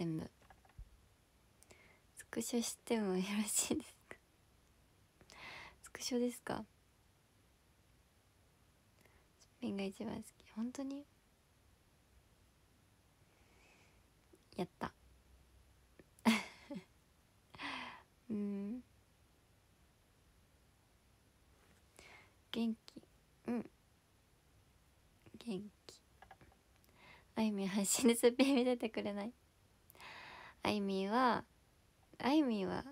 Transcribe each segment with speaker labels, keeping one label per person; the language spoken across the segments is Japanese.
Speaker 1: 全部スクショしてもよろしいですかスクショですかすっぴんが一番好き本当にやった うん元気うん元気あゆみん発信ですっぴん見せてくれないあいみはあいみは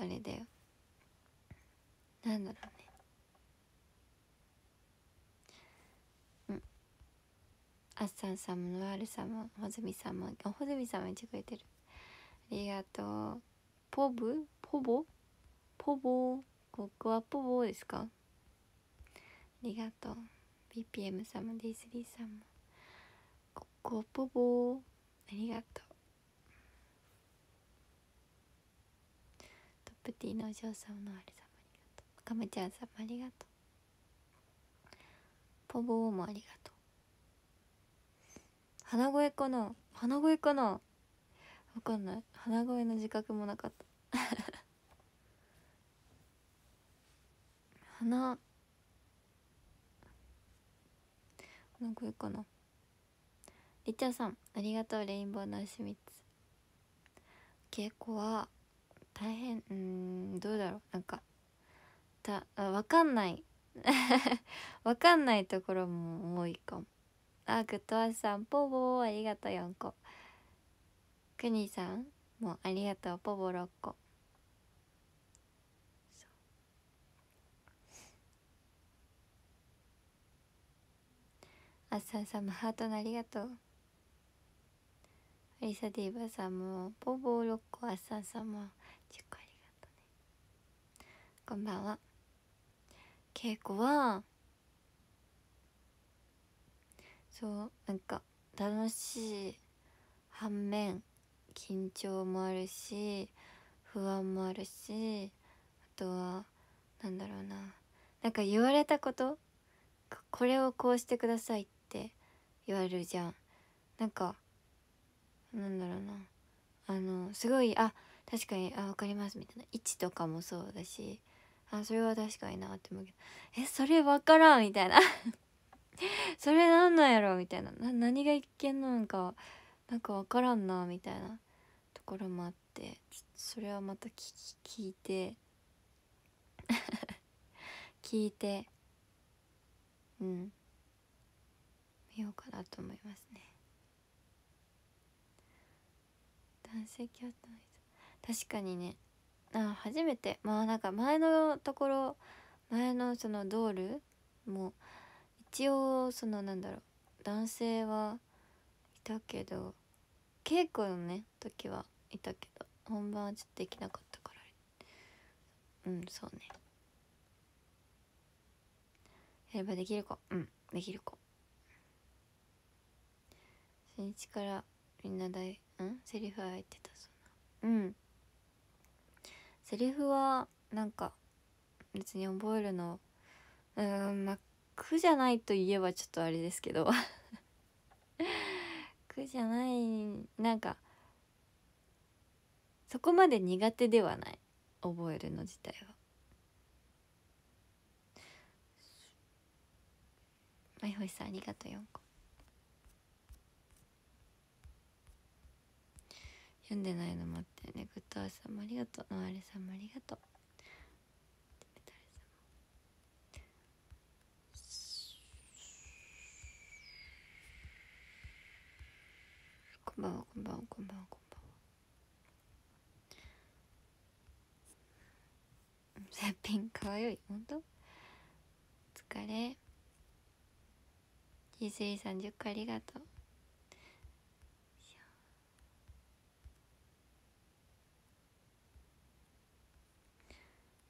Speaker 1: あれだよなんだろうねうんあっさんさんもノワールさんもほずみさんもあほずみさんも言ってくれてるありがとうポブポボポボここはポボですかありがとう BPM さんも D3 さんもここポボありがとうプティのお嬢様のあれ様ありがとうカムちゃん様ありがとうポボーもありがとう鼻声かな鼻声かなわかんない鼻声の自覚もなかった 鼻鼻声かなりっちゃんさんありがとうレインボーのしみつ稽古は大変うんどうだろうなんかた分かんない分 かんないところも多いかもあグッドアスさんぽぼありがとう4個くにさんもありがとうぽぼ6個あっさんさんもハートのありがとうアリサディーバさんもぽぼ6個あっさんさんも10ありがとうねこんばんは稽古はそうなんか楽しい反面緊張もあるし不安もあるしあとはなんだろうななんか言われたことこれをこうしてくださいって言われるじゃんなんかなんだろうなあのすごいあ確かにあ分かりますみたいな位置とかもそうだしあそれは確かになって思うけどえそれ分からんみたいな それなんなんやろみたいなな何が一見なんかなんか分からんなみたいなところもあってそれはまた聞いて聞いて うん見ようかなと思いますね。男性キャット確かにねあ初めてまあなんか前のところ前のそのドールも一応そのなんだろう男性はいたけど稽古のね時はいたけど本番はちょっとできなかったからうんそうねやればできる子うんできる子初日からみんな大うんセリフは言ってたそんなうんセリフはなんか別に覚えるのうんまあ苦じゃないと言えばちょっとあれですけど 苦じゃないなんかそこまで苦手ではない覚えるの自体は。まいほしさんありがとう4個。読んでないのもあってねグッドアイさんもありがとうノアレさんもありがとうこんばんはこんばんはこんばんはこんばんは絶品かわよい本当疲れ T3 さん10個ありがとう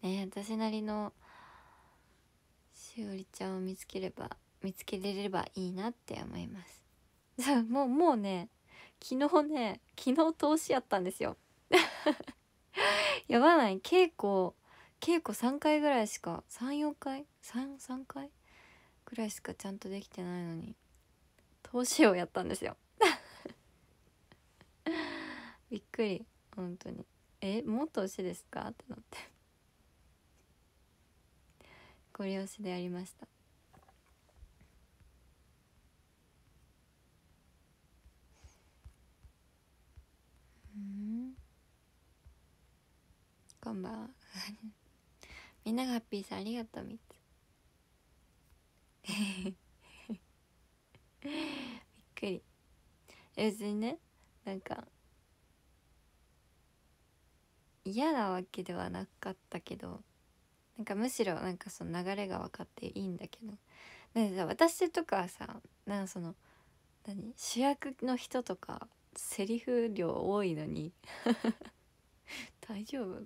Speaker 1: ね私なりのしおりちゃんを見つければ見つけれればいいなって思いますじゃあもうもうね昨日ね昨日投資やったんですよ やばない稽古稽古3回ぐらいしか34回33回ぐらいしかちゃんとできてないのに投資をやったんですよ びっくり本当にえもっと推しですかってなってご利用しでありましたうんこんばんは みんながハッピーさんありがとうみつびっくり別にねなんか嫌なわけではなかったけどなんかむしろなんかその流れが分かっていいんだけどなんか私とかさなんかその何主役の人とかセリフ量多いのに 大丈夫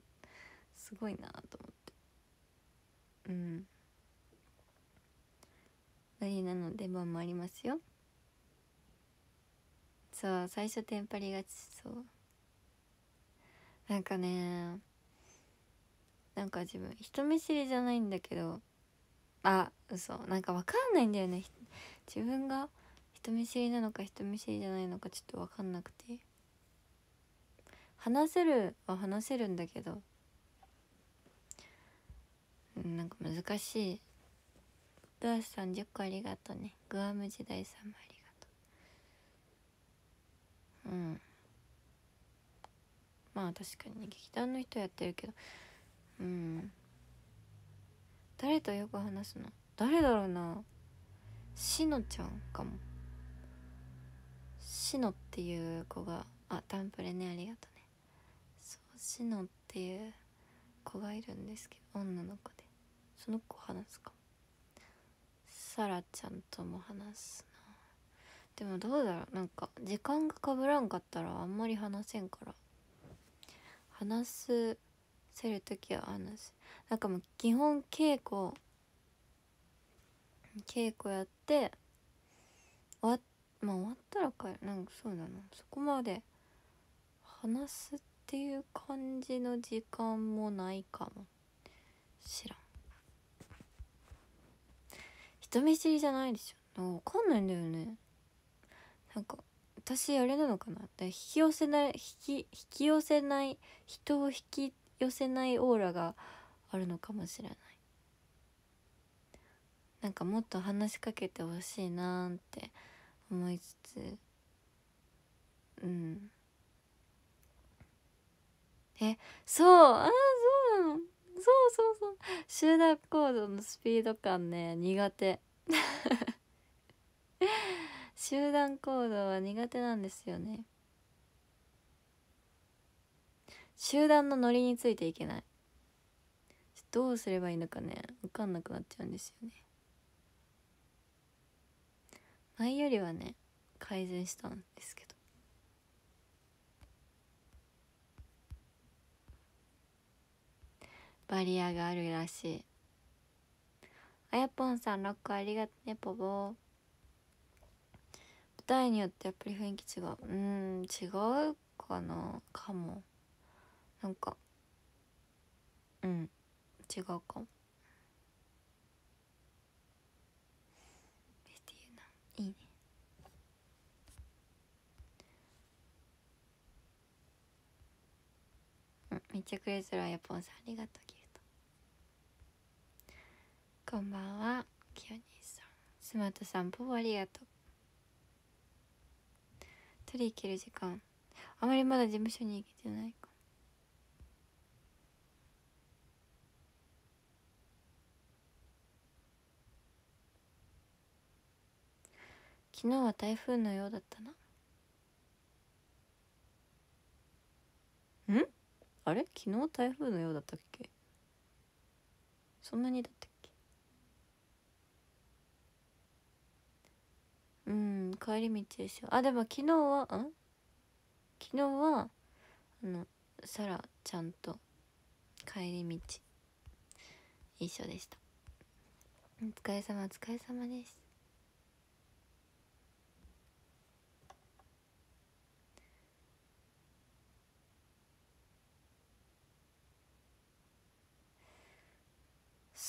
Speaker 1: すごいなと思ってうん何なの出番もありますよそう最初テンパりがちそうなんかねなんか自分人見知りじゃないんだけどあ嘘なんか分かんないんだよね自分が人見知りなのか人見知りじゃないのかちょっと分かんなくて話せるは話せるんだけどなんか難しいドアスさん10個ありがとうねグアム時代さんもありがとううんまあ確かに劇団の人やってるけどうん誰とよく話すの誰だろうなしのちゃんかもしのっていう子があタンプレねありがとうねそうしのっていう子がいるんですけど女の子でその子話すかさらちゃんとも話すなでもどうだろうなんか時間がかぶらんかったらあんまり話せんから話すてる時は話すなんかもう基本稽古稽古やって終わまあ終わったらかなんかそうだなそこまで話すっていう感じの時間もないかも知らん人見知りじゃないでしょなか分かんないんだよねなんか私あれなのかなで引き寄せない引き引き寄せない人を引き寄せないオーラがあるのかもしれないなんかもっと話しかけてほしいなーって思いつつうんえそうああそうなのそうそうそう集団行動のスピード感ね苦手 集団行動は苦手なんですよね集団のノリについていけないどうすればいいのかね分かんなくなっちゃうんですよね前よりはね改善したんですけどバリアがあるらしいあやぽんさん6個ありがとねぽぽ舞台によってやっぱり雰囲気違ううん違うかなかもなんかうん違うかもいいねうんめっちゃくれづらいやぽんさんありがとうギルトこんばんはきよにさんスマートさんぽありがとう取り行ける時間あまりまだ事務所に行けてない昨日は台風のようだったなんあれ昨日台風のようだったっけそんなにだったっけうん帰り道ですよあでも昨日はん昨日はあのさらちゃんと帰り道一緒でしたお疲れ様お疲れ様です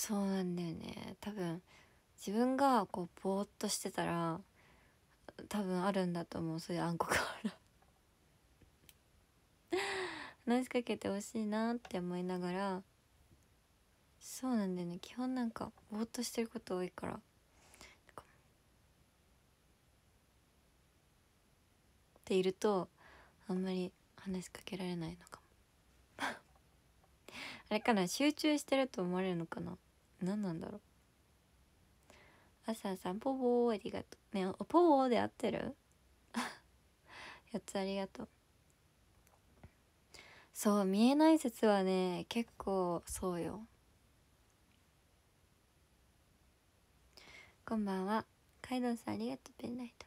Speaker 1: そうなんだよね多分自分がこうぼーっとしてたら多分あるんだと思うそういう暗黒から 話しかけてほしいなって思いながらそうなんだよね基本なんかぼーっとしてること多いからっているとあんまり話しかけられないのかも あれかな集中してると思われるのかな何なんだろう朝さんぽぼーありがとうねぽぼーで合ってる やつありがとうそう見えない説はね結構そうよこんばんはカイドウさんありがとうペンライト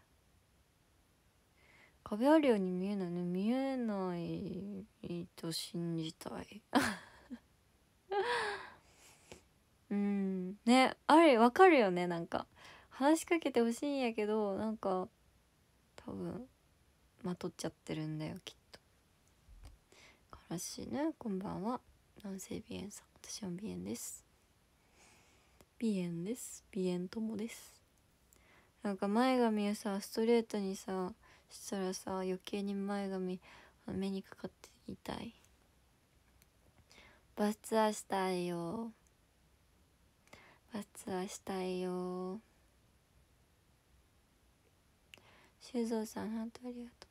Speaker 1: 壁あるように見えないね見えないと信じたい うんねあれわかるよねなんか話しかけてほしいんやけどなんか多分まとっちゃってるんだよきっと悲しいねこんばんは男性鼻炎さん私は鼻炎です鼻炎です鼻炎ともですなんか前髪をさストレートにさしたらさ余計に前髪目にかかって痛いバツアーしたいよしたいよ修造さん本当ありがとう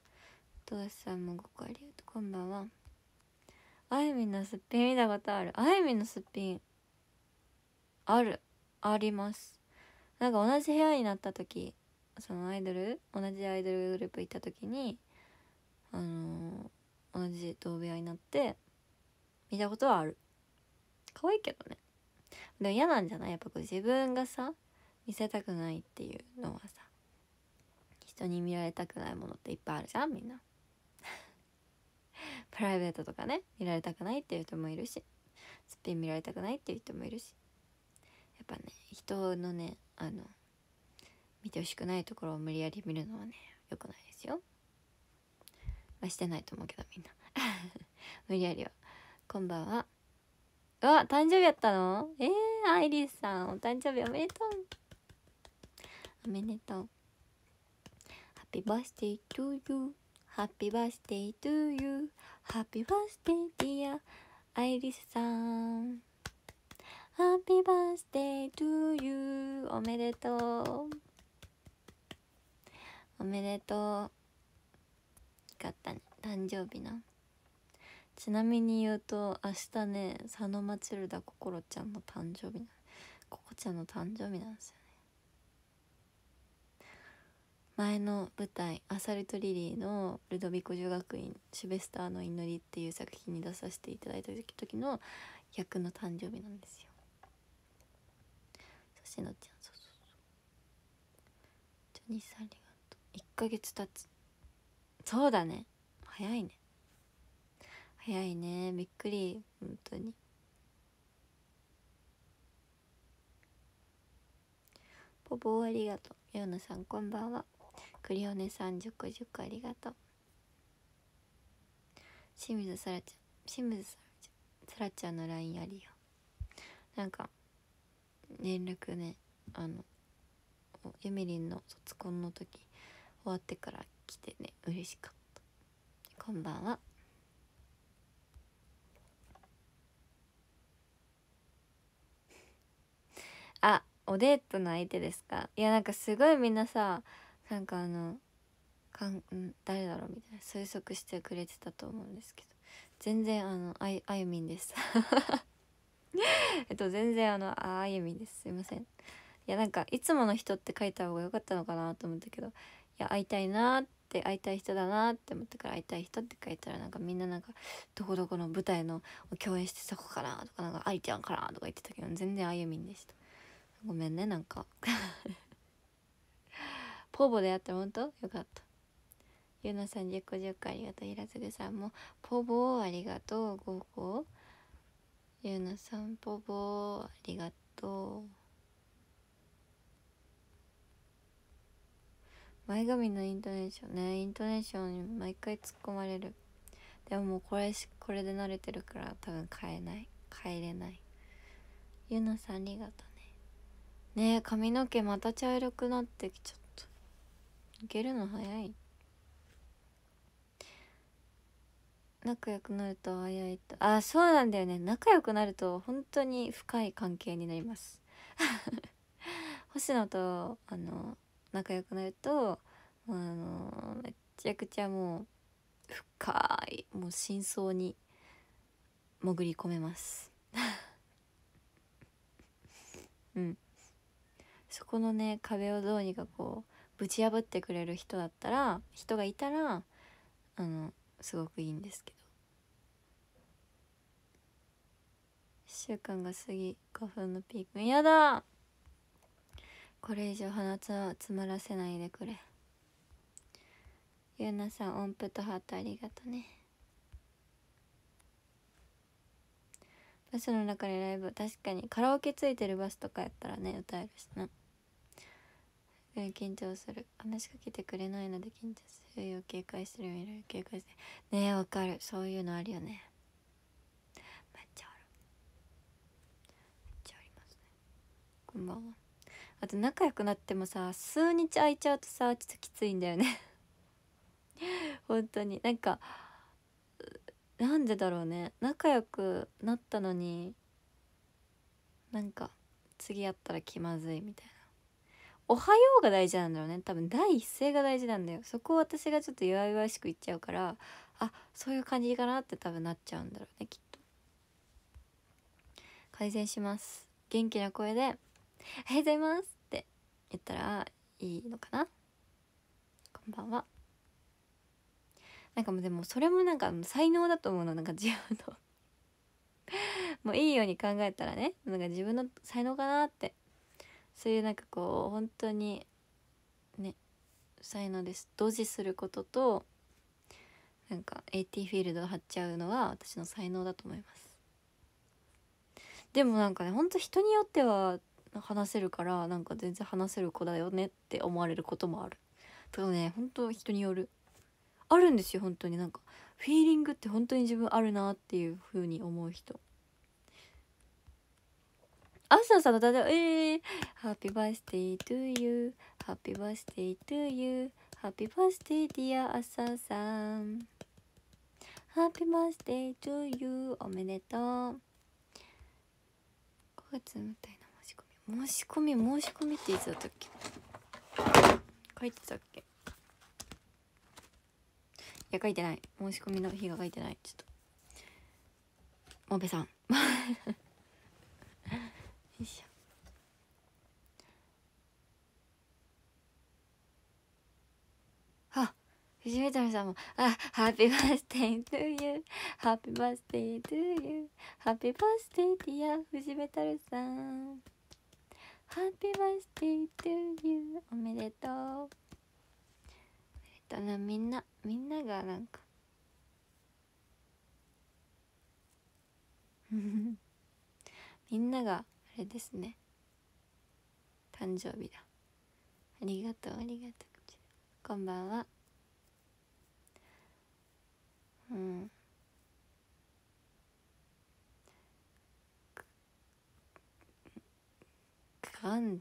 Speaker 1: 富樫さんもごくありがとうこんばんはあゆみのすっぴん見たことあるあゆみのすっぴんあるありますなんか同じ部屋になった時そのアイドル同じアイドルグループ行った時にあのー、同じ同部屋になって見たことはある可愛いけどねでも嫌なんじゃないやっぱこう自分がさ見せたくないっていうのはさ人に見られたくないものっていっぱいあるじゃんみんな プライベートとかね見られたくないっていう人もいるしすっぴん見られたくないっていう人もいるしやっぱね人のねあの見てほしくないところを無理やり見るのはね良くないですよまあしてないと思うけどみんな 無理やりはこんばんはうわ誕生日やったのえー、アイリスさんお誕生日おめでとうおめでとうハッピーバースデイトゥーユーハッピーバースデイトゥーユーハッピーバースデイディアアイリスさんハッピーバースデイトゥーユーおめでとうおめでとうよかったね誕生日なちなみに言うと明日ね佐野マチルダ心ちゃんの誕生日なここちゃんの誕生日なんですよね前の舞台「アサルト・リリー」のルドビコ女学院シュベスターの祈りっていう作品に出させていただいた時の役の誕生日なんですよそしてのちゃんそうそうそうジョニーさんありがとう1ヶ月経つそうだね早いね早いねびっくり本当にポポありがとうヨナさんこんばんはクリオネさん10個10個ありがとう清水さらちゃん清水さらちゃんさらちゃんの LINE ありよなんか連絡ねあのゆみりんの卒コンの時終わってから来てね嬉しかったこんばんはあおデートの相手ですかいやなんかすごいみんなさなんかあのかん誰だろうみたいな推測してくれてたと思うんですけど全然あのああゆみんです えっと全然あのああゆみんですすいませんいやなんかいつもの人って書いた方が良かったのかなと思ったけどいや会いたいなって会いたい人だなって思ったから会いたい人って書いたらなんかみんななんかどこどこの舞台の共演してそこかなとかなんか愛ちゃんかなとか言ってたけど全然あゆみんでしたごめんねなんか ポーボでやって本当よかったゆうなさん10個10個ありがとう平継さんもポーボありがとう5個ゆうなさんポーボありがとう前髪のイントネーションねイントネーションに毎回突っ込まれるでももうこれしこれで慣れてるから多分変えない変えれないゆなさんありがとうね髪の毛また茶色くなってきちゃったいけるの早い仲良くなると早いとあそうなんだよね仲良くなると本当に深い関係になります 星野とあの仲良くなるとあのめちゃくちゃもう深いもう深層に潜り込めます うんそこのね壁をどうにかこうぶち破ってくれる人だったら人がいたらあのすごくいいんですけど1週間が過ぎ5分のピークやだこれ以上鼻つ詰まらせないでくれゆうなさん音符とハートありがとねバスの中でライブ確かにカラオケついてるバスとかやったらね歌えるしな緊張する。話しかけてくれないので緊張するよ。警戒するよ。いろいろ警戒して。ねえ、わかる。そういうのあるよね。めっちゃある。めっちゃありますね。こんばんは。あと仲良くなってもさ、数日空いちゃうとさ、ちょっときついんだよね 本当に。なんか、なんでだろうね。仲良くなったのに、なんか、次会ったら気まずいみたいな。おはようが大事なんだろうね多分第一声が大事なんだよそこを私がちょっと弱々しく言っちゃうからあそういう感じかなって多分なっちゃうんだろうねきっと改善します元気な声で「おはようございます」って言ったらいいのかなこんばんはなんかもうでもそれもなんか才能だと思うのなんか自分の もういいように考えたらねなんか自分の才能かなってそういうなんかこう本当にね才能ですドジすることとなんか AT フィールドを張っちゃうのは私の才能だと思いますでもなんかねほんと人によっては話せるからなんか全然話せる子だよねって思われることもあるだかね本当人によるあるんですよ本当になんかフィーリングって本当に自分あるなっていう風に思う人あすなさんの誕生日、えー、バースデートゥ r ー h d a y ー o y o ー h a p ー y b i ー t ー d a y to you.Happy b i ー t h d a y dear さん。ハッピーバースデートゥーユーおめでとう。5月みたいな申し込み。申し込み、申し込みっていつだったっけ書いてたっけいや、書いてない。申し込みの日が書いてない。ちょっと。もべさん。よいしょあ藤みたさんも「あハッピーバースデートゥーユーハッピーバースデートゥーユーハッピーバースデーディア藤メタルさんハッピーバースデートゥーユーおめでとう」えっとうなみんなみんながなんか みんながあれですね誕生日だありがとうありがとうこんばんはうんガン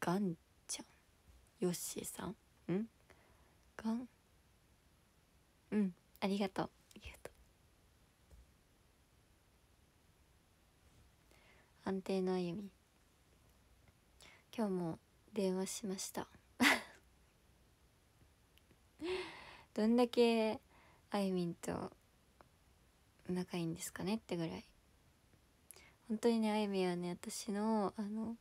Speaker 1: ガンちゃんヨッシーさんんガンうんありがとう安定のあゆみ今日も電話しました どんだけあゆみんと仲いいんですかねってぐらい本当にねあゆみはね私のあの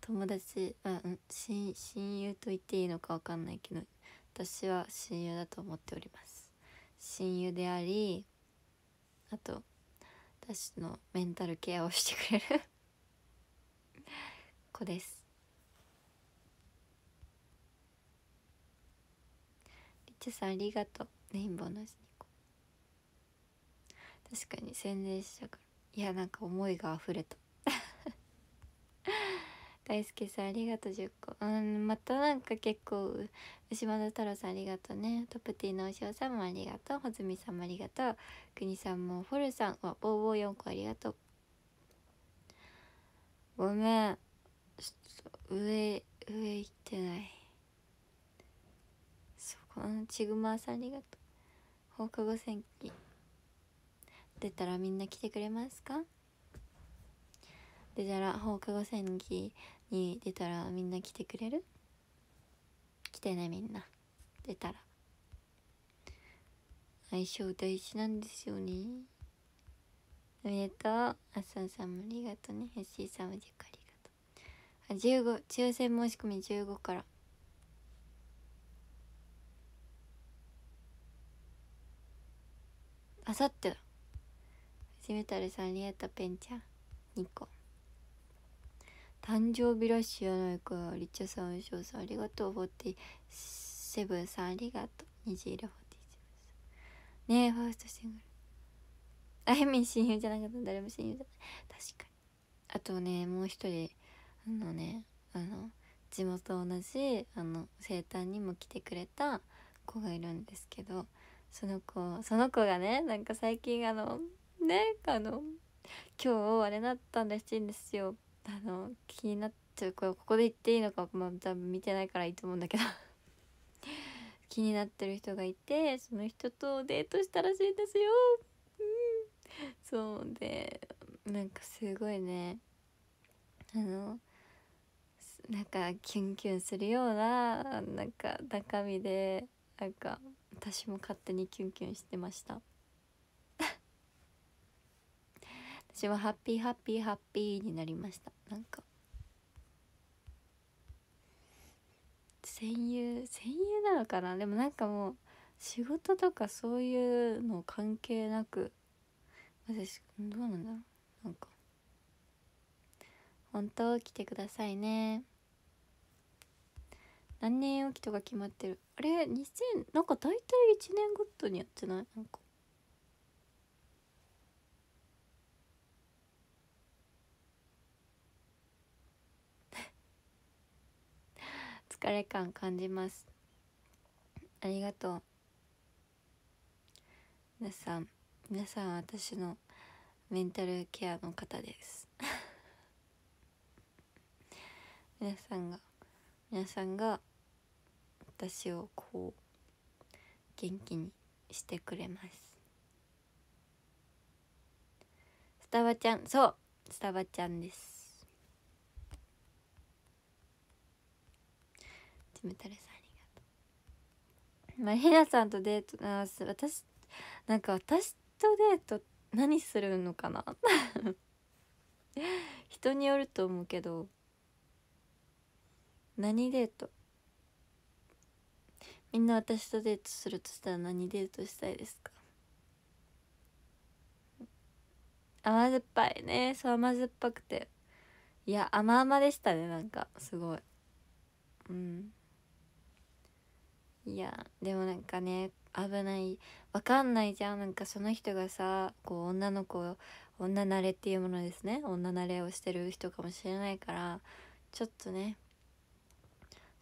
Speaker 1: 友達あ親親友と言っていいのか分かんないけど私は親友だと思っております親友でありあと私のメンタルケアをしてくれる子ですリッチさんありがとうレインボーのしに確かに宣伝したからいやなんか思いが溢れた 大輔さんありがとう10個うんまたなんか結構島田太郎さんありがとうねトップティーの牛尾さんもありがとうずみさんもありがとうくにさんもフォルさんはボーボー4個ありがとうごめん上上行ってないそこのちぐまさんありがとう放課後戦記出たらみんな来てくれますか出たら放課後戦記に出たらみんな来てくれる来てねみんな出たら相性大事なんですよねおめでとうあっさんさんもありがとうねヘッシーさんもじゃかり15抽選申し込み15からあさってだじめたるさんリエタペンちゃん2個誕生日ラッシュやないかリッチャさんウショウさんありがとう47さんありがとう虹色4んねえファーストシングルあやみん親友じゃなかった誰も親友じゃない確かにあとねもう一人あのねあの地元同じあの生誕にも来てくれた子がいるんですけどその子その子がねなんか最近あのねあの今日あれなったんらしいんですよあの気になっちゃうこれここで言っていいのかまあ多分見てないからいいと思うんだけど 気になってる人がいてその人とデートしたらしいんですよ、うん、そうでなんかすごいねあのなんかキュンキュンするようななんか中身でなんか私も勝手にキュンキュンしてました私はハッピーハッピーハッピーになりましたなんか戦友戦友なのかなでもなんかもう仕事とかそういうの関係なく私どうなんだろうなんか本当来てくださいね何年おきとか決まってるあれ2000なんか大体1年ごとにやってないなんか 疲れ感感じますありがとう皆さん皆さん私のメンタルケアの方です 皆さんが皆さんが私をこう元気にしてくれますスタバちゃんそうスタバちゃんですジムタレさんありがとうまあ平なさんとデートあ私なんか私とデート何するのかな 人によると思うけど何デートみんな私とデートするとしたら何デートしたいですか甘酸っぱいねそう甘酸っぱくていや甘々でしたねなんかすごいうんいやでもなんかね危ないわかんないじゃんなんかその人がさこう女の子女慣れっていうものですね女慣れをしてる人かもしれないからちょっとね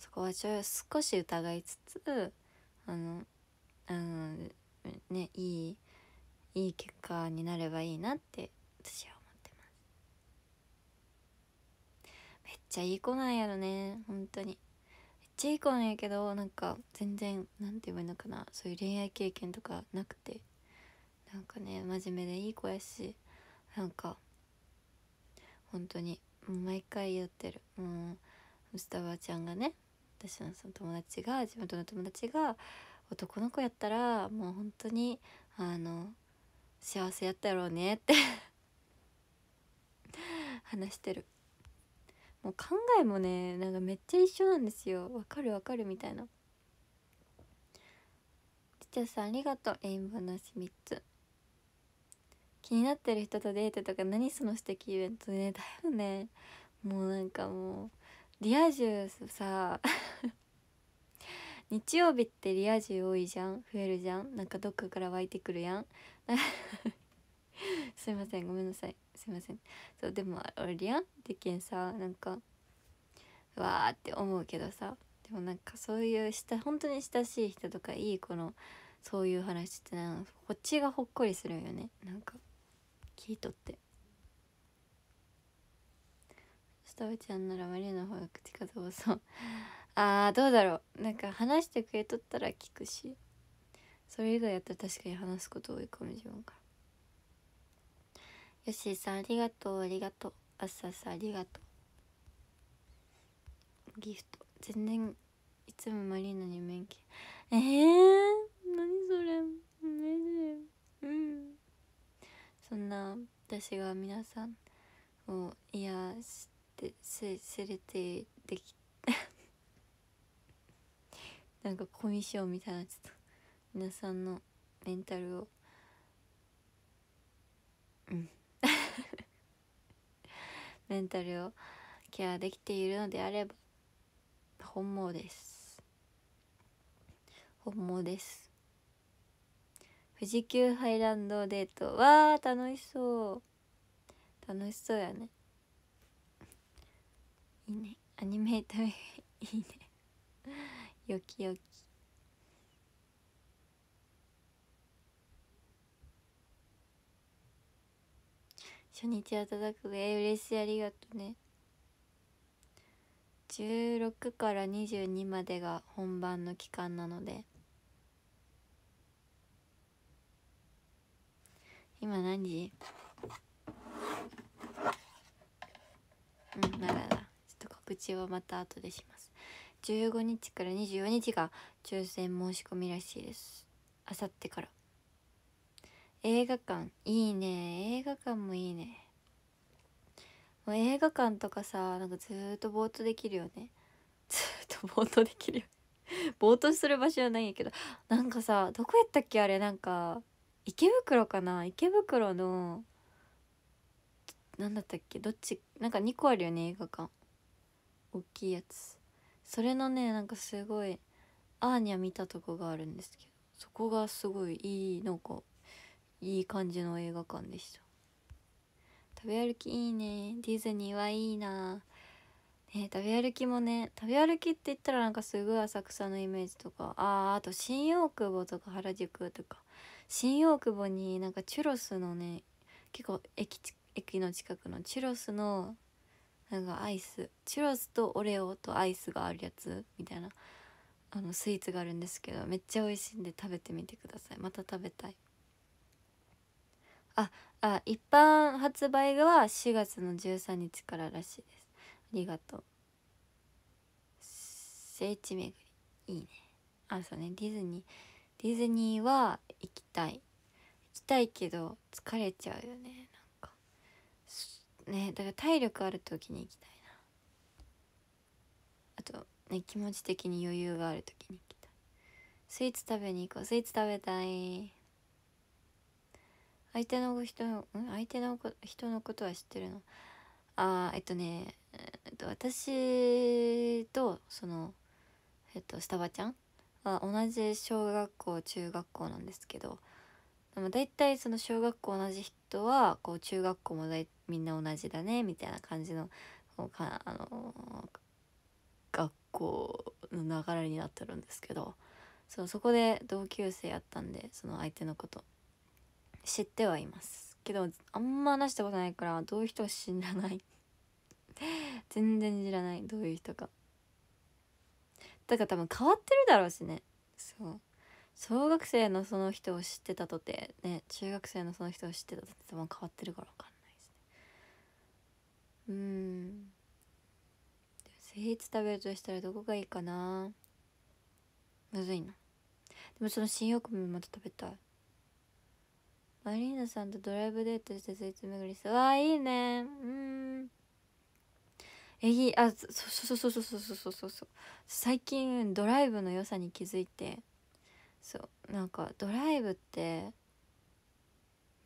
Speaker 1: そこはちょ少し疑いつつあのあのねいいいい結果になればいいなって私は思ってますめっちゃいい子なんやろね本当にめっちゃいい子なんやけどなんか全然なんて言えばいいのかなそういう恋愛経験とかなくてなんかね真面目でいい子やしなんか本当に毎回言ってるもうスタバちゃんがね私のその友達が地元の友達が男の子やったらもう本当にあの幸せやったやろうねって 話してるもう考えもねなんかめっちゃ一緒なんですよわかるわかるみたいなちちゃさんありがとうレインボ気になってる人とデートとか何その素敵イベントねだよねもうなんかもうリア充さ 日曜日ってリア充多いじゃん増えるじゃんなんかどっかから湧いてくるやん すいませんごめんなさいすいませんそうでも俺リアンってけんさなんかわーって思うけどさでもなんかそういうした本当に親しい人とかいい子のそういう話ってなこっちがほっこりするよねなんか聞いとって。ちゃんならマリの方が口数多そう あーどうだろうなんか話してくれとったら聞くしそれ以外やったら確かに話すこと多いかも自分からよしーさんありがとうありがとうあっさっさありがとうギフト全然いつもマリーナに免許ええー、何それうんそんな私が皆さんを癒してってせれてでき なんかコミションみたいなちょっと皆さんのメンタルをうん メンタルをケアできているのであれば本望です本望です富士急ハイランドデートわー楽しそう楽しそうやねいいねアニメーターいいねよきよき初日暖かくえー、嬉しいありがとうね16から22までが本番の期間なので今何時うんなら告知はまた後でします15日から24日が抽選申し込みらしいですあさってから映画館いいね映画館もいいねもう映画館とかさなんかずっとぼーっとできるよねずっとぼーっとできるよぼーっとする場所じゃないんやけどなんかさどこやったっけあれなんか池袋かな池袋の何だったっけどっちなんか2個あるよね映画館大きいやつそれのねなんかすごいアーニャ見たとこがあるんですけどそこがすごいいいなんかいい感じの映画館でした食べ歩きいいねディズニーはいいなね食べ歩きもね食べ歩きって言ったらなんかすごい浅草のイメージとかああと新大久保とか原宿とか新大久保になんかチュロスのね結構駅の近くのチュロスのなんかアイスチュロスとオレオとアイスがあるやつみたいなあのスイーツがあるんですけどめっちゃ美味しいんで食べてみてくださいまた食べたいああ一般発売は4月の13日かららしいですありがとう聖地巡りいいねあそうねディズニーディズニーは行きたい行きたいけど疲れちゃうよねねだから体力ある時に行きたいなあとね気持ち的に余裕がある時に行きたいスイーツ食べに行こうスイーツ食べたい相手の人のん相手の人のことは知ってるのあえっとね、えっと、私とそのえっとスタバちゃんは同じ小学校中学校なんですけどでも大体その小学校同じ人はこう中学校も大体みんな同じだねみたいな感じのかあの学校の流れになってるんですけどそうそこで同級生やったんでその相手のこと知ってはいますけどあんま話したことないからどういう人は知らない 全然知らないどういう人かだから多分変わってるだろうしねそう小学生のその人を知ってたとてね中学生のその人を知ってたとて多分変わってるからかうんスイーツ食べるとしたらどこがいいかなむずいなでもその新大久保また食べたいマリーナさんとドライブデートしてスイーツ巡りすわあいいねうんえいあそうそうそうそうそうそうそう最近ドライブの良さに気づいてそうなんかドライブって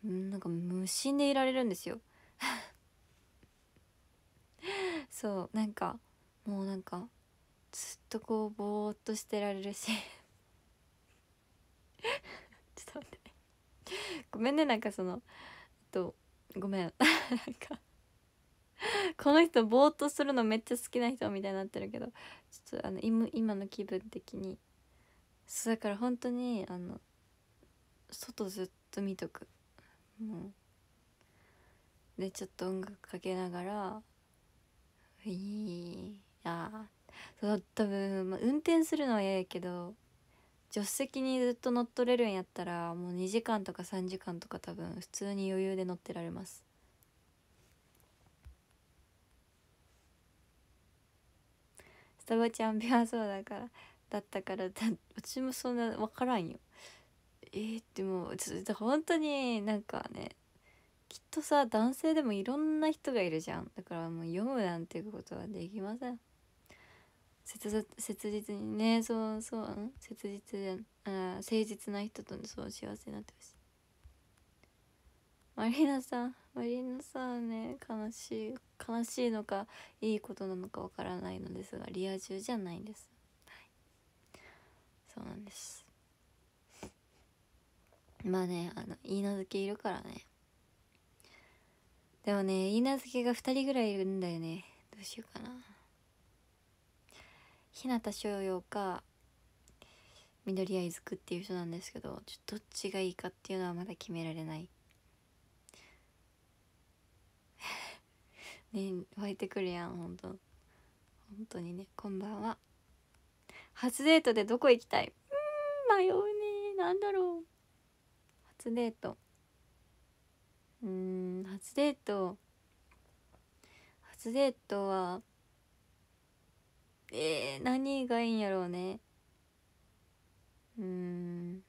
Speaker 1: なんか無心でいられるんですよそうなんかもうなんかずっとこうぼーっとしてられるし ちょっと待ってごめんねなんかそのとごめん なんかこの人ぼーっとするのめっちゃ好きな人みたいになってるけどちょっとあの今の気分的にそうだから本当にあの外ずっと見とくもうでちょっと音楽かけながらいいあそう多分、まあ、運転するのはええけど助手席にずっと乗っ取れるんやったらもう2時間とか3時間とか多分普通に余裕で乗ってられますスタバちゃんビアそうだからだったからだ私もそんな分からんよえー、でもちょっと本当になんかねとさ男性でもいろんな人がいるじゃんだからもう読むなんていうことはできません切切実にねそうそう切実であ誠実な人とそう幸せになってほしいマリーナさんマリーナさんね悲しい悲しいのかいいことなのかわからないのですがリア充じゃないんです、はい、そうなんですまあねあのいいなけいるからねでもね稲漬が2人ぐらいいるんだよねどうしようかな日向翔陽か緑合いずくっていう人なんですけどちょどっちがいいかっていうのはまだ決められない ね湧いてくるやん本当本当にねこんばんは初デートでどこ行きたいうん迷うねなんだろう初デートうん初デート初デートはえー、何がいいんやろうねうん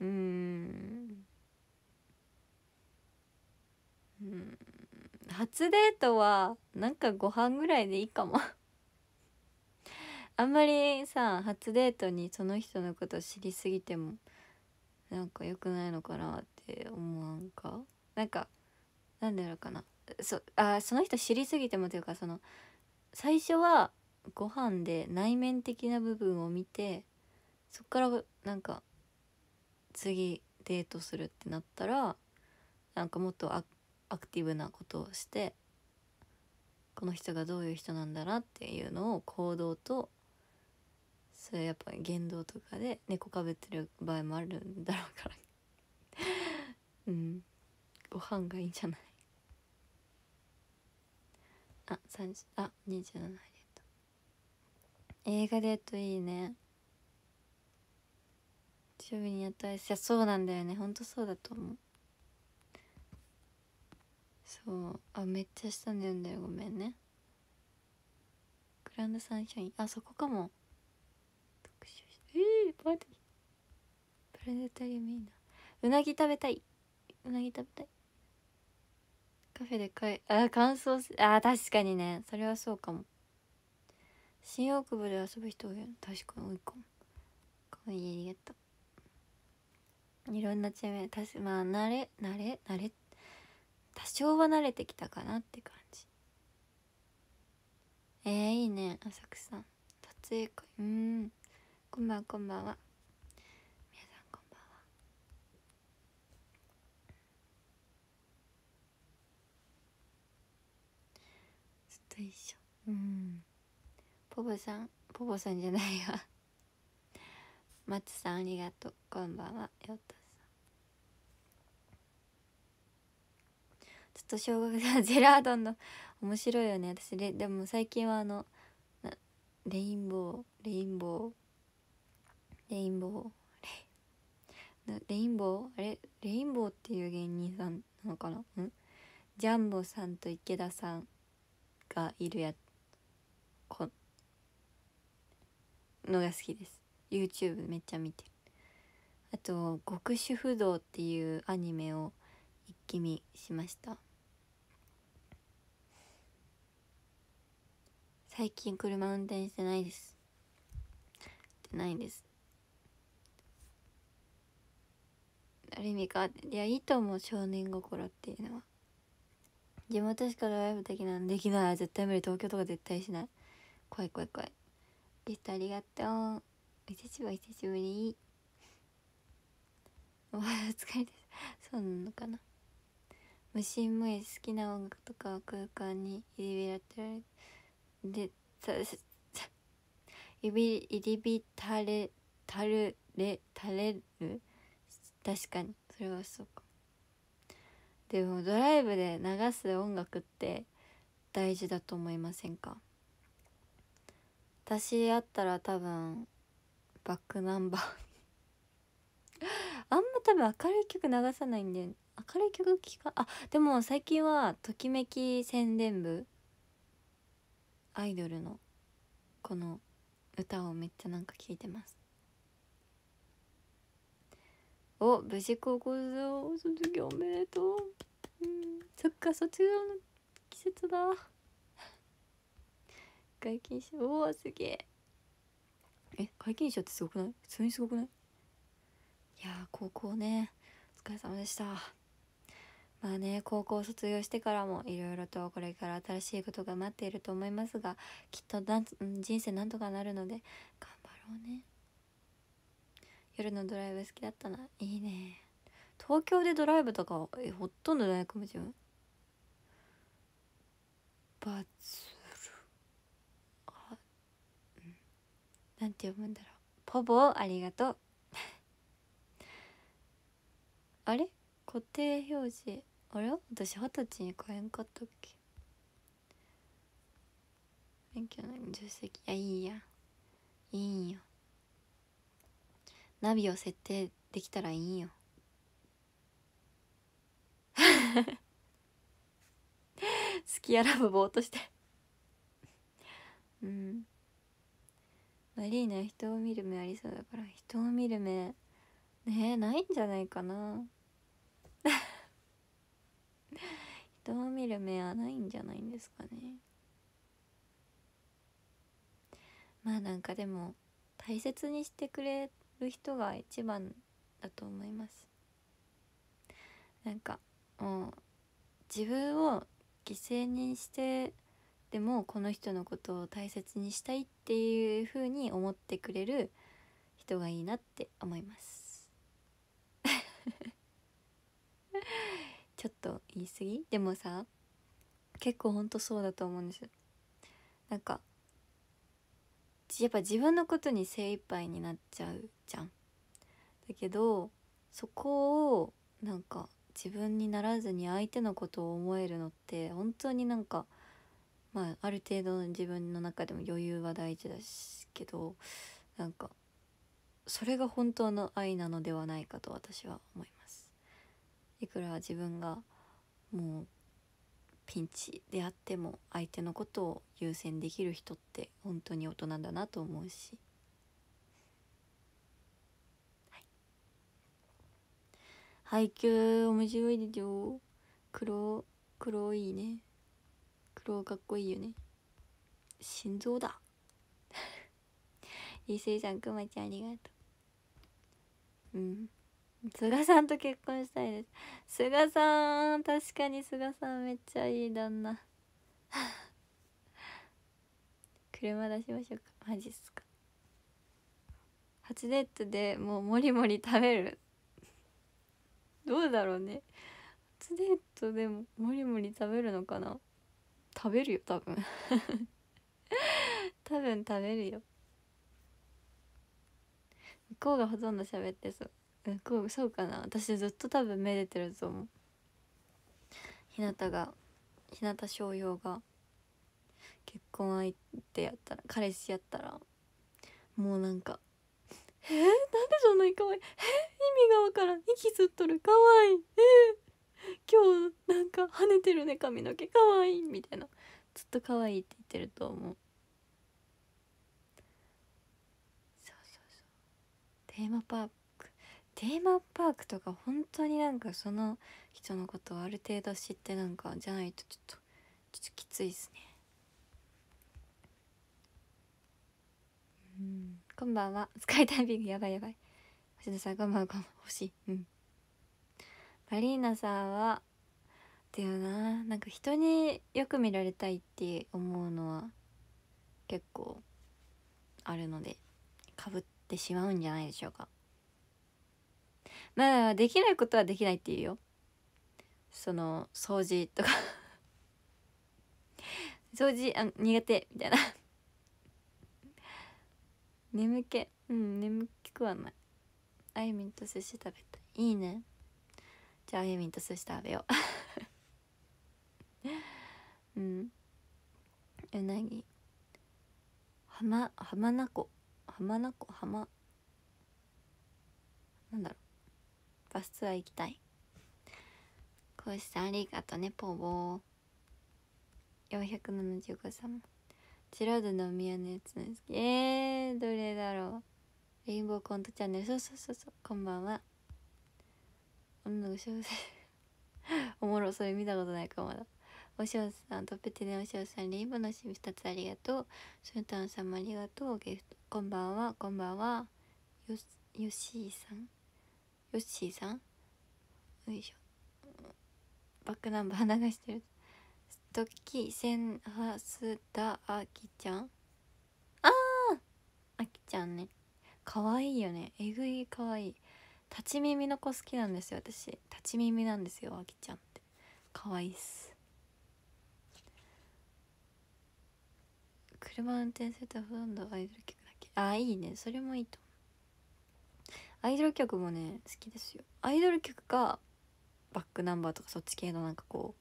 Speaker 1: うんうん初デートはなんかご飯ぐらいでいいかも あんまりさ初デートにその人のこと知りすぎてもなんか良くないのかなって思わんかなんかなんだろうかなそあその人知りすぎてもというかその最初はご飯で内面的な部分を見てそっからなんか次デートするってなったらなんかもっとアクティブなことをしてこの人がどういう人なんだなっていうのを行動とそれやっぱ言動とかで猫かぶってる場合もあるんだろうから うんご飯がいいんじゃないあ三30あ二27ありがとう映画デートいいね日曜日にやったいやそうなんだよねほんとそうだと思うそうあめっちゃ下寝るんだよごめんねグランドサンシャインあそこかもパーティプラネタリウムいいなうなぎ食べたいうなぎ食べたいカフェでかいあ乾燥すあ確かにねそれはそうかも新大久保で遊ぶ人多い確かに多いかもかわいいありがとういろんな地名たしまあ慣れ慣れ慣れ多少は慣れてきたかなって感じえー、いいね浅草撮影会うんこんばんこんばんは皆さんこんばんはずっと一緒うんポポさんポポさんじゃないわ松さんありがとうこんばんはよっとちょっと小学生ジェラードンの面白いよね私でも最近はあのレインボーレインボーレインボーレレインボーあれレインボーっていう芸人さんなのかなうんジャンボさんと池田さんがいるやこのが好きです YouTube めっちゃ見てるあと「極主不動」っていうアニメを一気見しました最近車運転してないですしてないですある意味かいやいいと思う少年心っていうのは地元しかライブできないできない絶対無理東京とか絶対しない怖い怖い怖いゲストありがとうお久しぶり久しぶりお疲れですそうなのかな無心無意好きな音楽とか空間に入り浸られでさ入り入り浸れたるれたれる確かにそれはそうかでもドライブで流す音楽って大事だと思いませんか私やったら多分バックナンバー あんま多分明るい曲流さないんで明るい曲聴かあでも最近はときめき宣伝部アイドルのこの歌をめっちゃなんか聴いてますお無事高校卒業おめでとう、うん、そっか卒業の季節だ皆勤賞おおすげええ皆勤賞ってすごくない普通にすごくないいや高校ねお疲れ様でしたまあね高校卒業してからもいろいろとこれから新しいことが待っていると思いますがきっとなん人生なんとかなるので頑張ろうね夜のドライブ好きだったないいね東京でドライブとかえほとんどないかもしれんバズルあ、うん、なんて読むんだろうポボありがとう あれ固定表示あれ私二十歳に買えんかったっけ免許の助手席いやいいやいいよナビを設定できたらいいよ 好きやらぶぼーっとしてうんマリーナ人を見る目ありそうだから人を見る目ねえないんじゃないかな 人を見る目はないんじゃないんですかねまあなんかでも大切にしてくれる人が一番だと思いますなんかもう自分を犠牲にしてでもこの人のことを大切にしたいっていうふうに思ってくれる人がいいなって思います ちょっと言い過ぎでもさ結構ほんとそうだと思うんですなんかやっぱ自分のことに精一杯になっちゃうじゃん。だけどそこをなんか自分にならずに相手のことを思えるのって本当になんか、まあ、ある程度の自分の中でも余裕は大事だしけどなんかそれが本当の愛なのではないかと私は思います。いくら自分がもうピンチであっても相手のことを優先できる人って本当に大人だなと思うし、はい、配給面白いでしょ黒黒いいね黒かっこいいよね心臓だ 伊勢さんくまちゃんありがとううん菅さんと結婚したいです菅さん確かに菅さんめっちゃいい旦那車出しましょうかマジっすか初デートでもうモリモリ食べるどうだろうね初デートでもモリモリ食べるのかな食べるよ多分 多分食べるよ向こうがほとんど喋ってそうこうそうかな私ずっと多分めでてると思う日向が日向翔陽が結婚相手やったら彼氏やったらもうなんか「えー、なんでそんなにかわいえー、意味がわからん息吸っとる可愛いえー、今日なんか跳ねてるね髪の毛可愛いみたいなずっと可愛いって言ってると思うそうそうそうテーマパークテーマパークとか本当になんかその人のことをある程度知ってなんかじゃないとちょっとちょっときついですねうんこんばんは スカイダイビングやばいやばい星野さんこんばんはこんばうんマリーナさんはだよななんか人によく見られたいって思うのは結構あるのでかぶってしまうんじゃないでしょうかまあできないことはできないって言うよその掃除とか 掃除あ苦手みたいな 眠気うん眠気くはないあゆみんと寿司食べたいいいねじゃああゆみんと寿司食べよう うんうなぎ浜浜名湖浜名湖浜なんだろうバスツアー行きたいコウシさんありがとうねぽぼー475んチロードの宮のやつなんですけどえー、どれだろうレインボーコントチャンネルそうそうそうそうこんばんは女の小おもろそれ見たことないかまだおしょうさん、トップテネおしょうさん、レインボーの趣味2つありがとう。スルタンさんもありがとう。ゲフト、こんばんは、こんばんは。よ、よしーさん。ヨッシーさんよいしょバックナンバー流してるストキセンハスダアキちゃんあーアキちゃんね可愛いよねえぐい可愛い立ち耳の子好きなんですよ私立ち耳なんですよあきちゃんって可愛いっす車運転するとほとんどアイドル曲だけああいいねそれもいいとアイドル曲もね好きですよアイドル曲かバックナンバーとかそっち系のなんかこ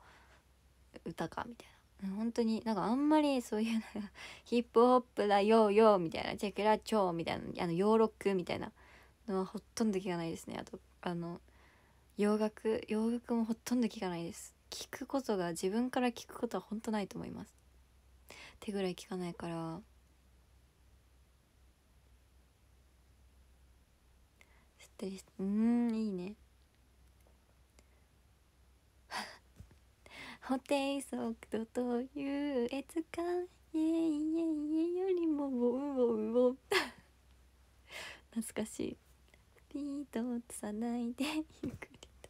Speaker 1: う歌かみたいな本当になんかあんまりそういう ヒップホップだよーよーみたいなチェケラチョーみたいなあのヨーロックみたいなのはほとんど聞かないですねあとあの洋楽洋楽もほとんど聞かないです聞くことが自分から聞くことは本当ないと思いますってぐらい聞かないからったりして うんいいね ホテイソクトと優越感イエイイエイイエよりもウボウボウ懐かしいピートをつさないでゆっくりと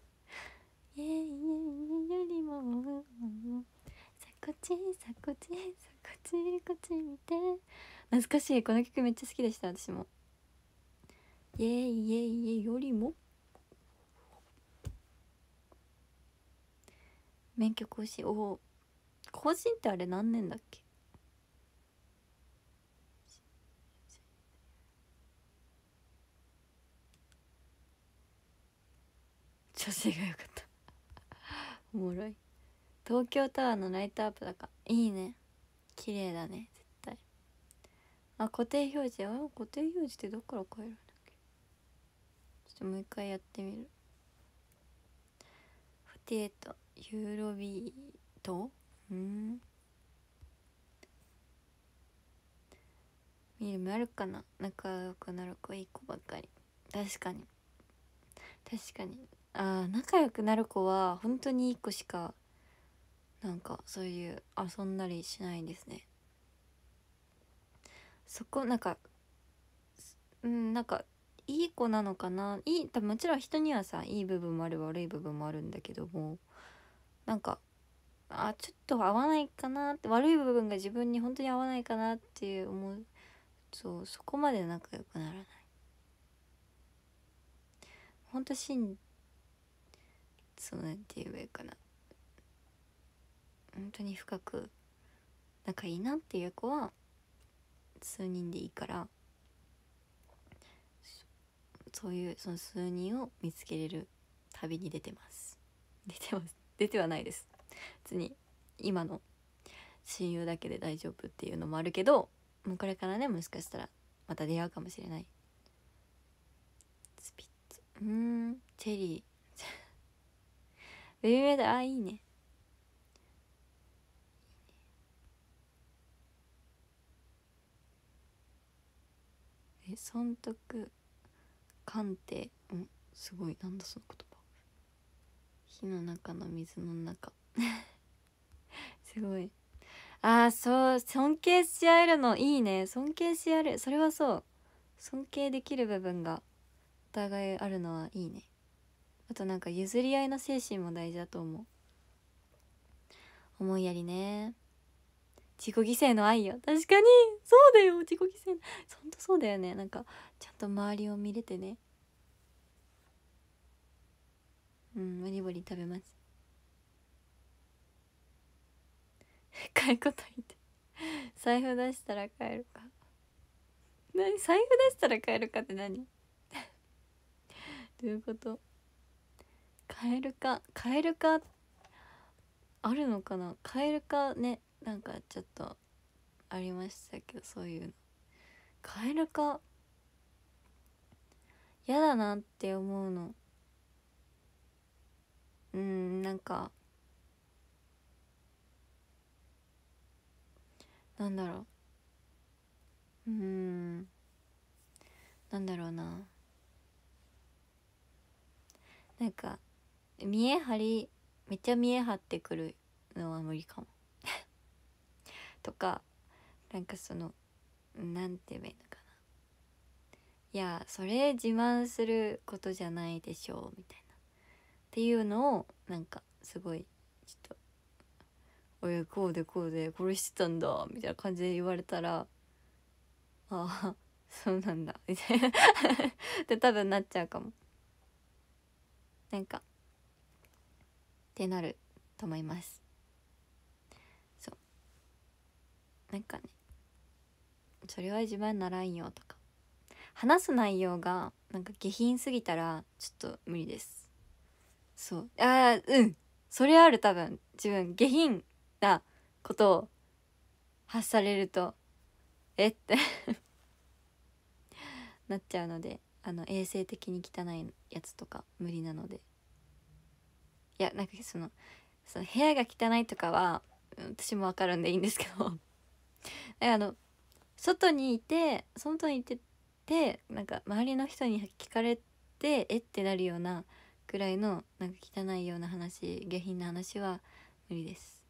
Speaker 1: イエイイエイイエよりもウボウボウさこちさこちさこちこち見て懐かしいこの曲めっちゃ好きでした私も。イエイイエイイエイよりも免許更新お個人ってあれ何年だっけ女性がよかったおもろい東京タワーのライトアップだかいいね綺麗だね絶対あ固定表示あ固定表示ってどっから変えるともう一回やってみる48ユーロビートうん見る目あるかな仲良くなる子いい子ばっかり確かに確かにああ仲良くなる子は本当にいい子しかなんかそういう遊んだりしないんですねそこなんかうんなんかいい子なのかないい多分もちろん人にはさいい部分もある悪い部分もあるんだけどもなんかあちょっと合わないかなって悪い部分が自分に本当に合わないかなっていう思うそうそこまで仲良くならない本当しんそうなんて言えばいいかな本当に深く仲いいなっていう子は数人でいいからそういうその数人を見つけれる旅に出てます出てます出てはないです別に今の親友だけで大丈夫っていうのもあるけどもうこれからねもしかしたらまた出会うかもしれないスピッツうんチェリーベビ ーメダルあいいねえ損得寒ってうんすごいなんだその言葉火の中の水の中 すごいああそう尊敬し合えるのいいね尊敬し合えるそれはそう尊敬できる部分がお互いあるのはいいねあとなんか譲り合いの精神も大事だと思う思いやりね自己犠牲の愛よ確かにそうだよ自己犠牲ほんとそうだよねなんかちゃんと周りを見れてねうんバリバリ食べます深 いこと言って財布出したら買えるか何財布出したら買えるかって何 どういうこと買えるか買えるかあるのかな買えるかねなんかちょっとありましたけどそういうの買えるか嫌だなって思うのうんなんかなんだろううんなんだろうななんか見え張りめっちゃ見え張ってくるのは無理かも とかなんかそのなんて言えばいいのかないやそれ自慢することじゃないでしょうみたいなっていうのをなんかすごいちょっと「親こうでこうで殺してたんだ」みたいな感じで言われたら「ああそうなんだ」みたいなって 多分なっちゃうかも。なんかってなると思います。そうなんかねそれは自番ならんよとか話す内容がなんか下品すぎたらちょっと無理ですそうああうんそれある多分自分下品なことを発されるとえって なっちゃうのであの衛生的に汚いやつとか無理なのでいやなんかそのその部屋が汚いとかは私も分かるんでいいんですけどあの外にいて外にいててなんか周りの人に聞かれてえってなるようなくらいのなんか汚いような話下品な話は無理です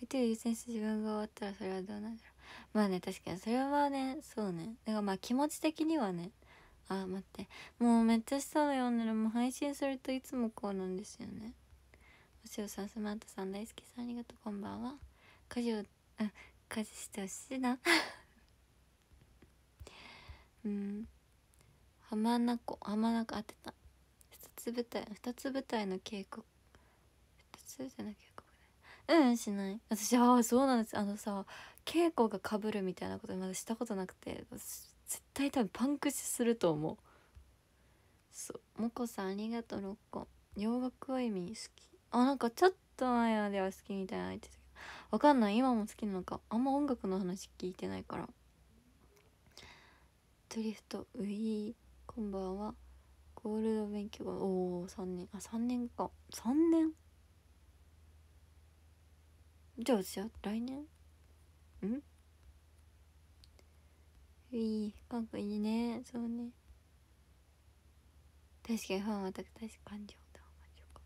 Speaker 1: 相手を優先して自分が終わったらそれはどうなんだろうまあね確かにそれはねそうねだからまあ気持ち的にはねああ待ってもうめっちゃ下の読んでるもう配信するといつもこうなんですよねおしおさんスマートさん大好きさんありがとうこんばんは家事をあ家事してほしいなうん浜名湖浜名湖当てた二つ舞台二つ舞台の稽古二つ舞台の稽古うんしない私ああそうなんですあのさ稽古がかぶるみたいなことまだしたことなくて絶対多分パンクしすると思うそうもこさんありがとう6個洋楽は意味好きあなんかちょっと前までは好きみたいな言ってたけどわかんない今も好きなのかあんま音楽の話聞いてないからトリフトウィーこんばんはゴールド勉強おお3年あ三3年か3年じゃあじゃあ来年んうかっこいいねそうね確かにファンはたくさん感情だ感情か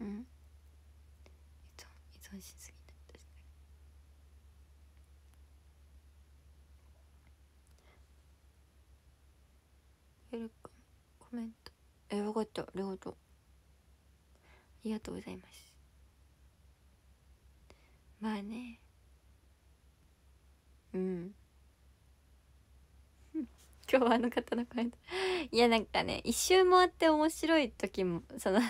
Speaker 1: うん依存しすぎコメントえ分かったありがとうありがとうございますまあねうん 今日はあの方のコメント いやなんかね一周回って面白い時もその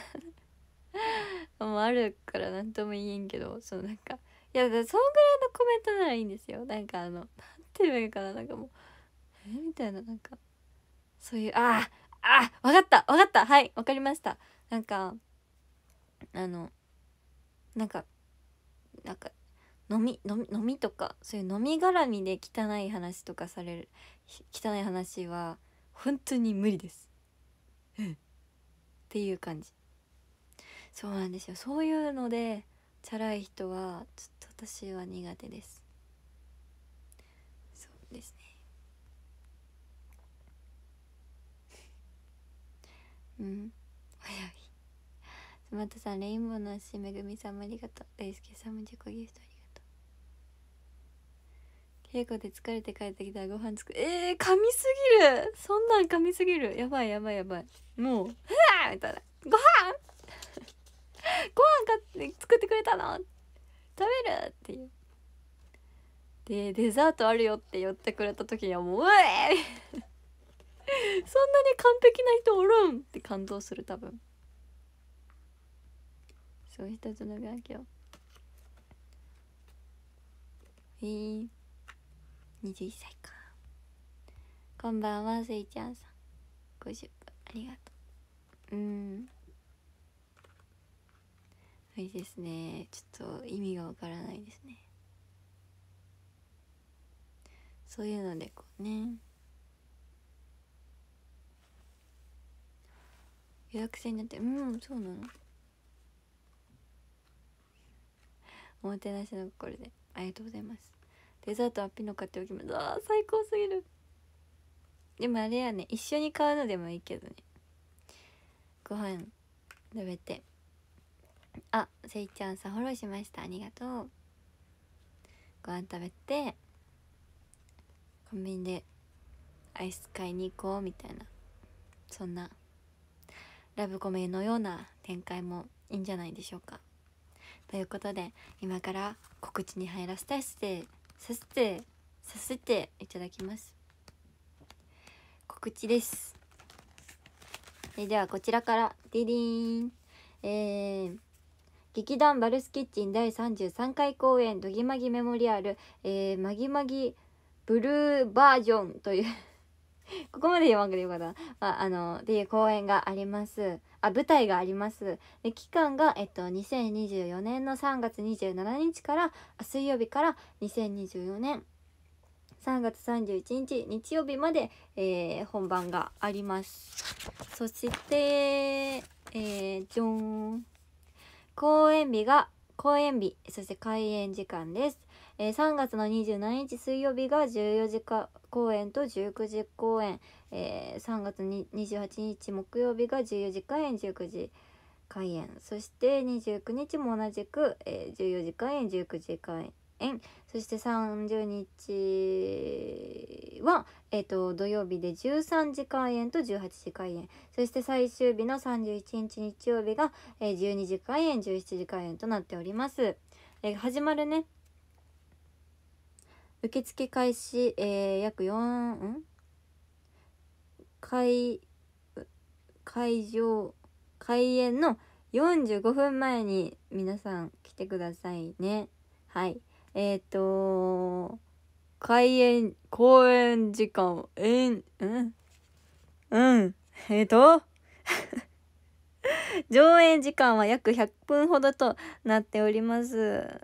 Speaker 1: もうあるから何とも言えんけどそのなんかいやそんぐらいのコメントならいいんですよなんかあの何て言えばいいかななんかもうえみたいななんかそういうあああわかったわかったはいわかりましたなんかあのなんかなんか飲み飲み飲みとかそういう飲み絡みで汚い話とかされる汚い話は本当に無理です。うん、っていう感じそうなんですよそういうのでチャラい人はちょっと私は苦手ですうん早いスマートさんレインボーのしめぐみさんもありがとう大輔さんも自己ギフトありがとう稽古で疲れて帰ってきたらご飯作えー、噛みすぎるそんなん噛みすぎるやばいやばいやばいもう「ふわ!」みたいな「ご飯 ご飯買って作ってくれたの食べる!」っていうでデザートあるよって言ってくれた時にはもう「うえー そんなに完璧な人おるんって感動する多分そう一つの勉強きへえー、21歳かこんばんはせいちゃんさん50分ありがとううんいいですねちょっと意味がわからないですねそういうのでこうね予約制になってうんそうなのおもてなしの心でありがとうございますデザートはピノ買っておきますあー最高すぎるでもあれやね一緒に買うのでもいいけどねご飯食べてあせいちゃんさフォローしましたありがとうご飯食べてコンビニでアイス買いに行こうみたいなそんなラブコメのような展開もいいんじゃないでしょうか。ということで今から告知に入らせてさせてさせていただきます。告知です。えではこちらからディディーン、えー、劇団バルスキッチン第33回公演「ドギマギメモリアル、えー、マギマギブルーバージョン」というここまで言わんくてよかった。ああの、っていう公演があります。あ、舞台があります。で、期間が、えっと、2024年の3月27日から、水曜日から2024年3月31日日曜日まで、えー、本番があります。そして、えー、じょん。公演日が、公演日、そして開演時間です。えー、3月の27日水曜日が14時か公演と19時公演、えー、3月28日木曜日が14時開演19時開演そして29日も同じく、えー、14時開演19時開演そして30日は、えーと、土曜日で13時開演と18時開演そして最終日の31日日曜日が、えー、12時開演17時開演となっております。えー、始まるね受付開始、えー、約4ん開会場開演の45分前に皆さん来てくださいねはいえっ、ー、と開演公演時間えんうんうんえっ、ー、と上演時間は約100分ほどとなっております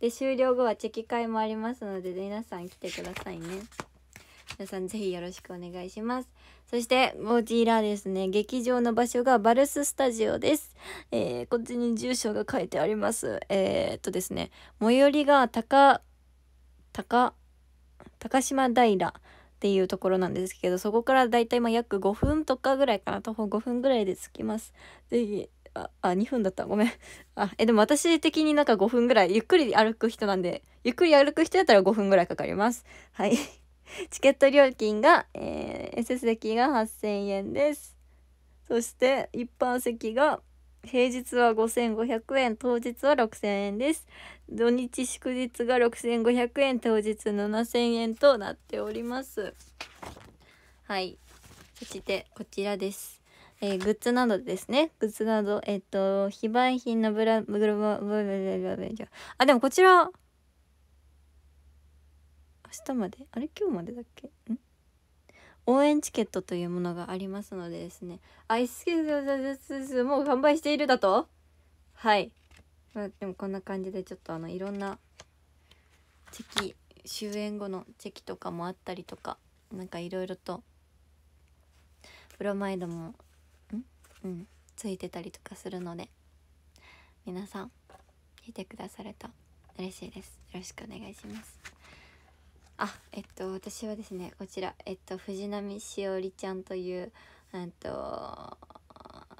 Speaker 1: で終了後はチェキ会もありますので皆さん来てくださいね皆さんぜひよろしくお願いしますそしてこちらですね劇場の場所がバルススタジオです、えー、こっちに住所が書いてありますえー、っとですね最寄りが高高高島平っていうところなんですけどそこからだいたい約5分とかぐらいかな徒歩5分ぐらいで着きますぜひああ2分だったごめんあえでも私的になんか5分ぐらいゆっくり歩く人なんでゆっくり歩く人やったら5分ぐらいかかりますはい チケット料金が、えー、SS 席が8000円ですそして一般席が平日は5500円当日は6000円です土日祝日が6500円当日7000円となっておりますはいそしてこちらですえー、グッズなどですね。グッズなど、えっと、非売品のブラ、ブラ、ブラ、ブラ、ブラ、ブラ、あ、でもこちら、明日まで、あれ今日までだっけん応援チケットというものがありますのでですね。アイスケート、もう販売しているだとはい。まあ、でもこんな感じでちょっとあの、いろんな、チェキ、終演後のチェキとかもあったりとか、なんかいろいろと、ブロマイドもうん、ついてたりとかするので皆さん見てくださると嬉しいですよろしくお願いしますあえっと私はですねこちらえっと藤波しおりちゃんというえっと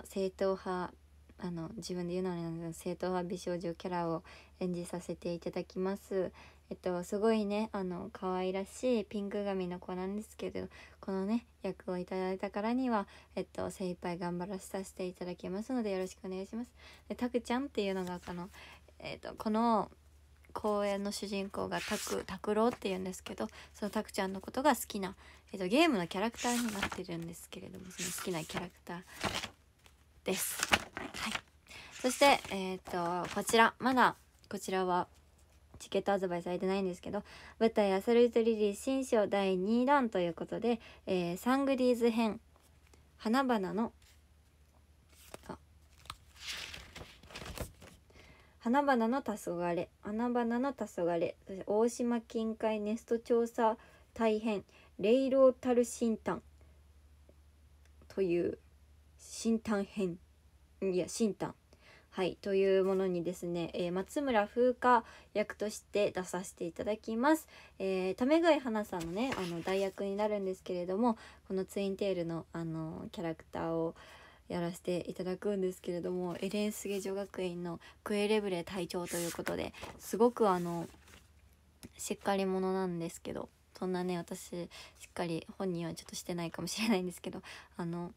Speaker 1: 正統派あの自分で言うのはあなんで正統派美少女キャラを演じさせていただきますえっと、すごいねあの可愛らしいピンク髪の子なんですけどこのね役をいただいたからには、えっと、精一杯頑張らさせていただきますのでよろしくお願いします。でタクちゃんっていうのがこの、えっと、この公演の主人公がタク拓郎っていうんですけどそのタクちゃんのことが好きな、えっと、ゲームのキャラクターになってるんですけれどもその好きなキャラクターです。はい、そして、えっとこちらまだこちらはチケット発売されてないんですけど舞台「アスルトリリー新章第2弾」ということで、えー、サングリーズ編花々の花々の黄昏花々の黄昏そして大島近海ネスト調査大変ロータル新探という新探編いや新探はい、というものにですね、えー、松村風花役として出させていただきます。えー、ためぐいはなさんのね、あの、代役になるんですけれども、このツインテールの、あの、キャラクターを、やらせていただくんですけれどもエレンスゲ女学院のクエレブレ隊長ということですごくあのしっかり者なんですけどそんなね私しっかり本人はちょっとしてないかもしれないんですけどあの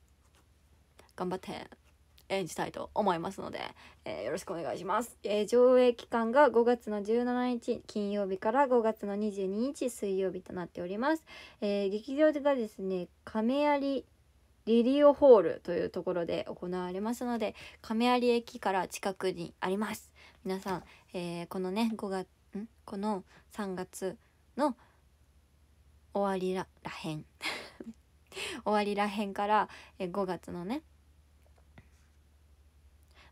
Speaker 1: 頑張って演じたいと思いますので、えー、よろしくお願いします、えー、上映期間が5月の17日金曜日から5月の22日水曜日となっております、えー、劇場がですね亀有リリオホールというところで行われますので亀有駅から近くにあります皆さん、えー、このね5月んこの3月の終わりららへん 終わりらへんから、えー、5月のね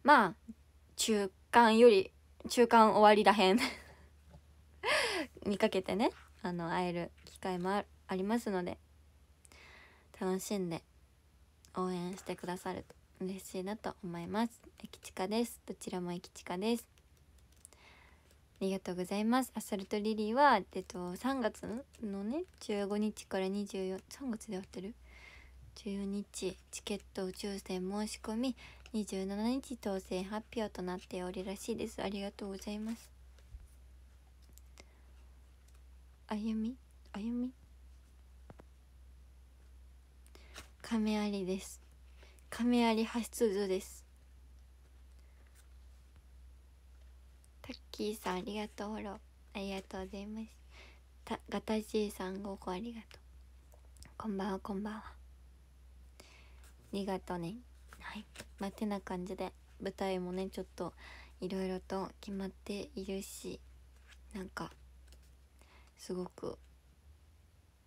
Speaker 1: まあ中間より中間終わりらへん見 かけてねあの会える機会もあありますので楽しんで応援してくださると嬉しいなと思います駅近ですどちらも駅近ですありがとうございますアサルトリリーは、えっと、3月のね15日から243月で合ってる14日チケット抽選申し込み27日当選発表となっておりらしいですありがとうございますあゆみあゆみ亀有です亀有派出所ですタッキーさんありがとうフォローありがとうございますたガタジーさんごこありがとうこんばんはこんばんはありがとうねはいまあてな感じで舞台もねちょっといろいろと決まっているしなんかすごく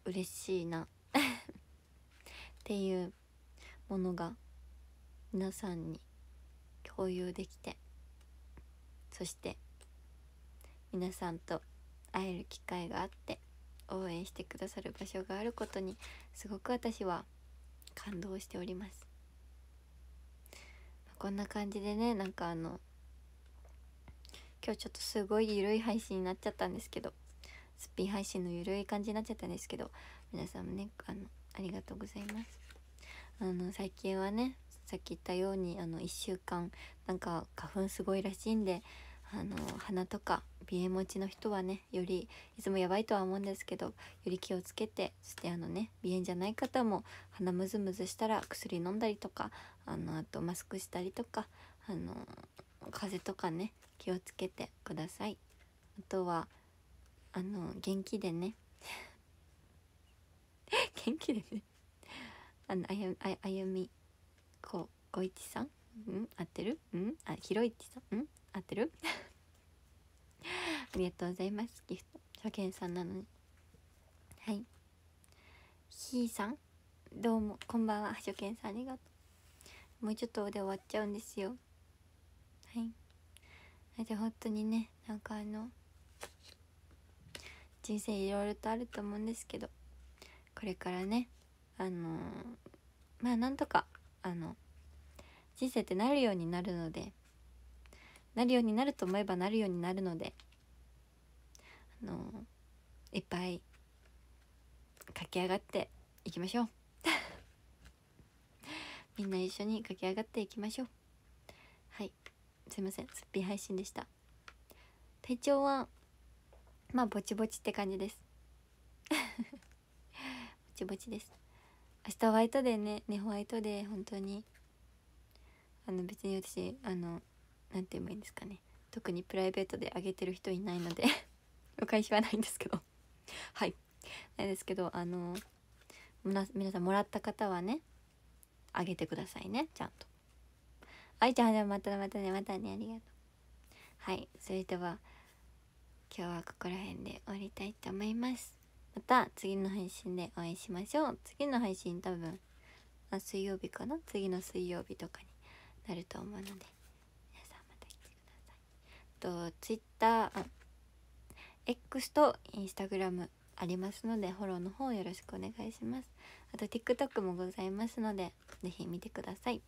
Speaker 1: 嬉しいな っていうものが皆さんに共有できてそして皆さんと会える機会があって応援してくださる場所があることにすごく私は感動しております。こんな感じでねなんかあの今日ちょっとすごい緩い配信になっちゃったんですけどすっぴん配信の緩い感じになっちゃったんですけど皆さんもねあのありがとうございますあの最近はねさっき言ったようにあの1週間なんか花粉すごいらしいんであの鼻とか鼻炎持ちの人はねよりいつもやばいとは思うんですけどより気をつけてそしてあのね鼻炎じゃない方も鼻ムズムズしたら薬飲んだりとかあのあとマスクしたりとかあの風邪とかね気をつけてくださいあとはあの元気でね 元気でねあのあゆあゆみこごいちさんうん合ってるうんあひろいちさんうん合ってる ありがとうございますギフト初見さんなのにはいひーさんどうもこんばんは初見さんありがとうもうちょっとで終わっちゃうんですよはいだって本当にねなんかあの人生いろいろとあると思うんですけどこれからねあのー、まあなんとかあの人生ってなるようになるのでなるようになると思えばなるようになるのであのいっぱい駆け上がっていきましょう みんな一緒に駆け上がっていきましょうはいすいませんすっぴん配信でした体調はまあぼちぼちって感じです ぼちぼちです明日ホワイトデーねねホワイトデー本当にあの別に私あの何て言えばいいんですかね特にプライベートであげてる人いないので お返しはないんですけど はいないですけどあの皆さんもらった方はねあげてくださいねちゃんと愛ちゃんでまたまたねまたねありがとうはいそれでは今日はここら辺で終わりたいと思いますまた次の配信でお会いしましょう次の配信多分あ水曜日かな次の水曜日とかになると思うのでと Twitter X と Instagram ありますのでフォローの方よろしくお願いしますあと TikTok もございますので是非見てください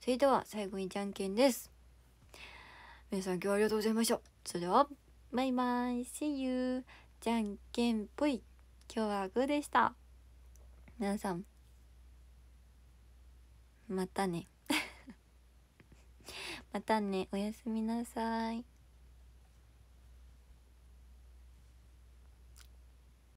Speaker 1: それでは最後にじゃんけんです皆さん今日はありがとうございましたそれではバイバイ See you じゃんけんぽい今日はグーでした皆さんまたね またねおやすみなさい